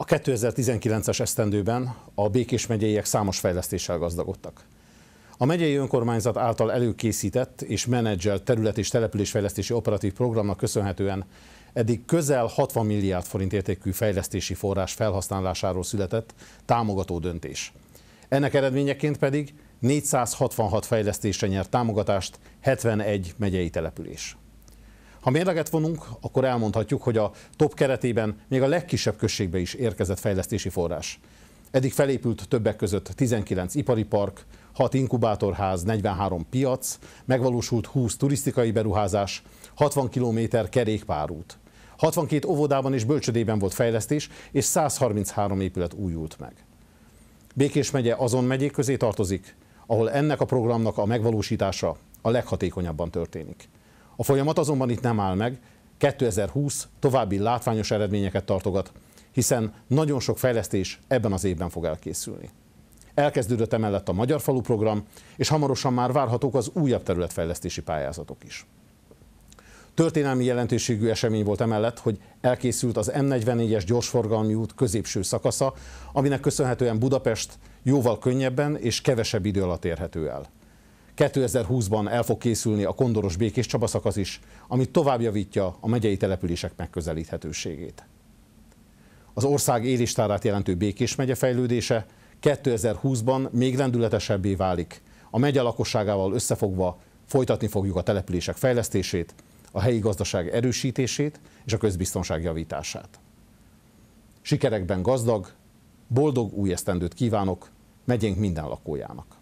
A 2019-es esztendőben a Békés megyeiek számos fejlesztéssel gazdagodtak. A megyei önkormányzat által előkészített és menedzselt terület- és településfejlesztési operatív programnak köszönhetően eddig közel 60 milliárd forint értékű fejlesztési forrás felhasználásáról született támogató döntés. Ennek eredményeként pedig 466 fejlesztésre nyert támogatást 71 megyei település. Ha mérleget vonunk, akkor elmondhatjuk, hogy a top keretében még a legkisebb községbe is érkezett fejlesztési forrás. Eddig felépült többek között 19 ipari park, 6 inkubátorház, 43 piac, megvalósult 20 turisztikai beruházás, 60 km kerékpárút. 62 óvodában és bölcsödében volt fejlesztés, és 133 épület újult meg. Békés megye azon megyék közé tartozik, ahol ennek a programnak a megvalósítása a leghatékonyabban történik. A folyamat azonban itt nem áll meg, 2020 további látványos eredményeket tartogat, hiszen nagyon sok fejlesztés ebben az évben fog elkészülni. Elkezdődött emellett a Magyar Falu program, és hamarosan már várhatók az újabb területfejlesztési pályázatok is. Történelmi jelentőségű esemény volt emellett, hogy elkészült az M44-es gyorsforgalmi út középső szakasza, aminek köszönhetően Budapest jóval könnyebben és kevesebb idő alatt érhető el. 2020-ban el fog készülni a kondoros békés Csaba szakasz is, ami tovább javítja a megyei települések megközelíthetőségét. Az ország élistárát jelentő Békés megye fejlődése 2020-ban még rendületesebbé válik. A megye lakosságával összefogva folytatni fogjuk a települések fejlesztését, a helyi gazdaság erősítését és a közbiztonság javítását. Sikerekben gazdag, boldog új esztendőt kívánok megyénk minden lakójának!